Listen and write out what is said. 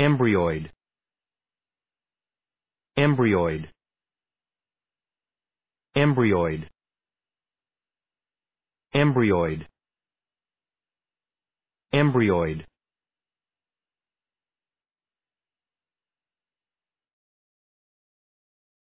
Embryoid. Embryoid. Embryoid. Embryoid. Embryoid.